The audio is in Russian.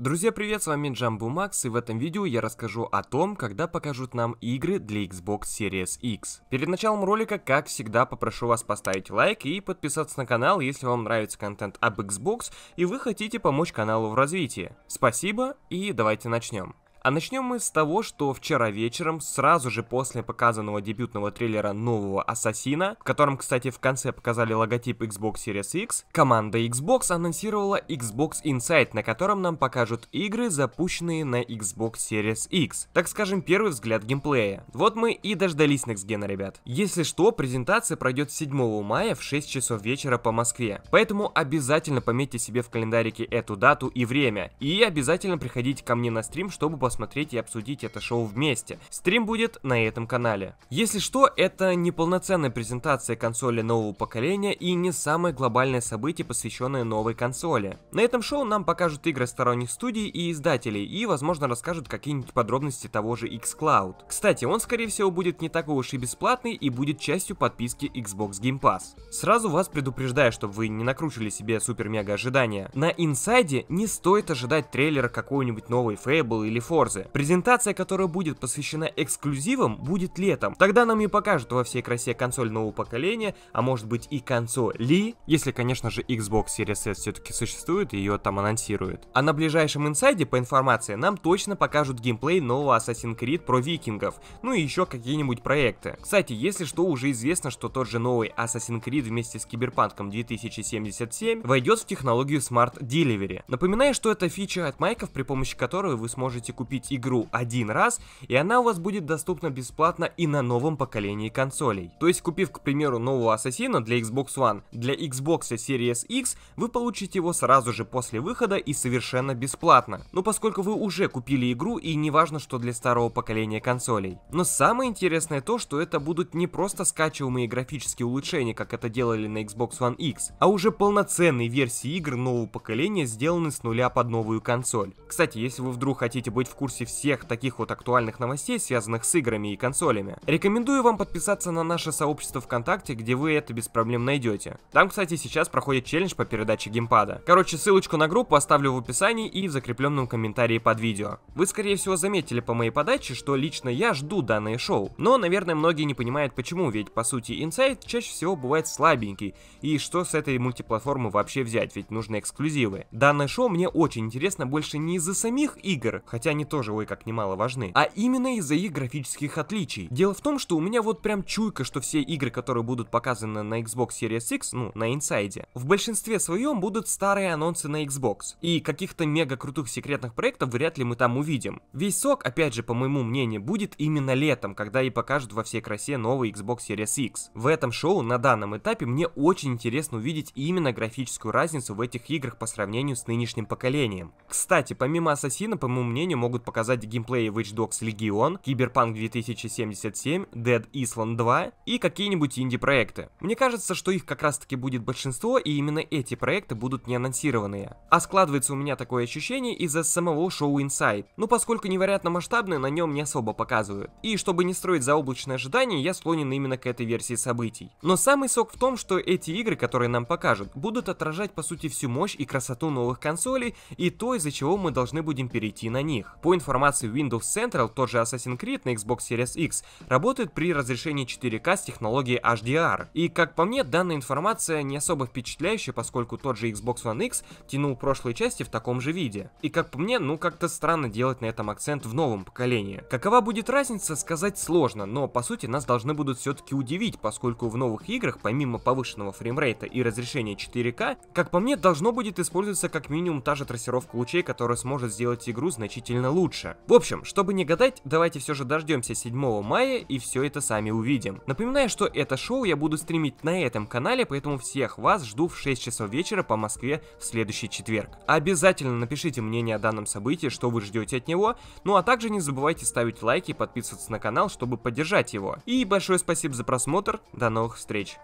Друзья, привет, с вами Джамбу Макс, и в этом видео я расскажу о том, когда покажут нам игры для Xbox Series X. Перед началом ролика, как всегда, попрошу вас поставить лайк и подписаться на канал, если вам нравится контент об Xbox и вы хотите помочь каналу в развитии. Спасибо, и давайте начнем. А начнем мы с того, что вчера вечером, сразу же после показанного дебютного трейлера нового Ассасина, в котором, кстати, в конце показали логотип Xbox Series X, команда Xbox анонсировала Xbox Insight, на котором нам покажут игры, запущенные на Xbox Series X. Так скажем, первый взгляд геймплея. Вот мы и дождались Next Gen, ребят. Если что, презентация пройдет 7 мая в 6 часов вечера по Москве. Поэтому обязательно пометьте себе в календарике эту дату и время. И обязательно приходите ко мне на стрим, чтобы посмотреть посмотреть и обсудить это шоу вместе. Стрим будет на этом канале. Если что, это не полноценная презентация консоли нового поколения и не самое глобальное событие, посвященное новой консоли. На этом шоу нам покажут игры сторонних студий и издателей и, возможно, расскажут какие-нибудь подробности того же xCloud. Кстати, он, скорее всего, будет не такой уж и бесплатный и будет частью подписки Xbox Game Pass. Сразу вас предупреждаю, чтобы вы не накручивали себе супер-мега ожидания. На инсайде не стоит ожидать трейлера какого-нибудь новой Fable или Forza, Forza. Презентация, которая будет посвящена эксклюзивам, будет летом. Тогда нам и покажут во всей красе консоль нового поколения, а может быть и консоли, если, конечно же, Xbox Series S все-таки существует и ее там анонсируют. А на ближайшем инсайде, по информации, нам точно покажут геймплей нового Assassin's Creed про викингов, ну и еще какие-нибудь проекты. Кстати, если что, уже известно, что тот же новый Assassin's Creed вместе с Киберпанком 2077 войдет в технологию Smart Delivery. Напоминаю, что это фича от Майков, при помощи которой вы сможете купить купить игру один раз, и она у вас будет доступна бесплатно и на новом поколении консолей. То есть, купив, к примеру, нового Ассасина для Xbox One, для Xbox Series X, вы получите его сразу же после выхода и совершенно бесплатно. Но поскольку вы уже купили игру, и не важно, что для старого поколения консолей. Но самое интересное то, что это будут не просто скачиваемые графические улучшения, как это делали на Xbox One X, а уже полноценные версии игр нового поколения, сделаны с нуля под новую консоль. Кстати, если вы вдруг хотите быть в курсе всех таких вот актуальных новостей, связанных с играми и консолями, рекомендую вам подписаться на наше сообщество ВКонтакте, где вы это без проблем найдете. Там, кстати, сейчас проходит челлендж по передаче геймпада. Короче, ссылочку на группу оставлю в описании и в закрепленном комментарии под видео. Вы, скорее всего, заметили по моей подаче, что лично я жду данное шоу, но, наверное, многие не понимают почему, ведь, по сути, Inside чаще всего бывает слабенький, и что с этой мультиплатформы вообще взять, ведь нужны эксклюзивы. Данное шоу мне очень интересно больше не из-за самих игр, хотя они тоже ой как немало важны. а именно из-за их графических отличий. Дело в том, что у меня вот прям чуйка, что все игры, которые будут показаны на Xbox Series X, ну, на Inside, в большинстве своем будут старые анонсы на Xbox. И каких-то мега крутых секретных проектов вряд ли мы там увидим. Весь сок, опять же, по моему мнению, будет именно летом, когда и покажут во всей красе новый Xbox Series X. В этом шоу на данном этапе мне очень интересно увидеть именно графическую разницу в этих играх по сравнению с нынешним поколением. Кстати, помимо Ассасина, по моему мнению, могут могут показать геймплей Witch Dogs Legion, Cyberpunk 2077, Dead Island 2 и какие-нибудь инди-проекты. Мне кажется, что их как раз-таки будет большинство, и именно эти проекты будут не анонсированные. А складывается у меня такое ощущение из-за самого шоу Inside. Ну, поскольку невероятно масштабные на нем не особо показывают. И чтобы не строить заоблачное ожидание, я склонен именно к этой версии событий. Но самый сок в том, что эти игры, которые нам покажут, будут отражать по сути всю мощь и красоту новых консолей и то, из-за чего мы должны будем перейти на них. По информации Windows Central, тот же Assassin's Creed на Xbox Series X работает при разрешении 4К с технологией HDR. И как по мне, данная информация не особо впечатляющая, поскольку тот же Xbox One X тянул прошлые части в таком же виде. И как по мне, ну как-то странно делать на этом акцент в новом поколении. Какова будет разница, сказать сложно, но по сути нас должны будут все-таки удивить, поскольку в новых играх, помимо повышенного фреймрейта и разрешения 4К, как по мне, должно будет использоваться как минимум та же трассировка лучей, которая сможет сделать игру значительно лучше. В общем, чтобы не гадать, давайте все же дождемся 7 мая и все это сами увидим. Напоминаю, что это шоу я буду стримить на этом канале, поэтому всех вас жду в 6 часов вечера по Москве в следующий четверг. Обязательно напишите мнение о данном событии, что вы ждете от него, ну а также не забывайте ставить лайки и подписываться на канал, чтобы поддержать его. И большое спасибо за просмотр, до новых встреч!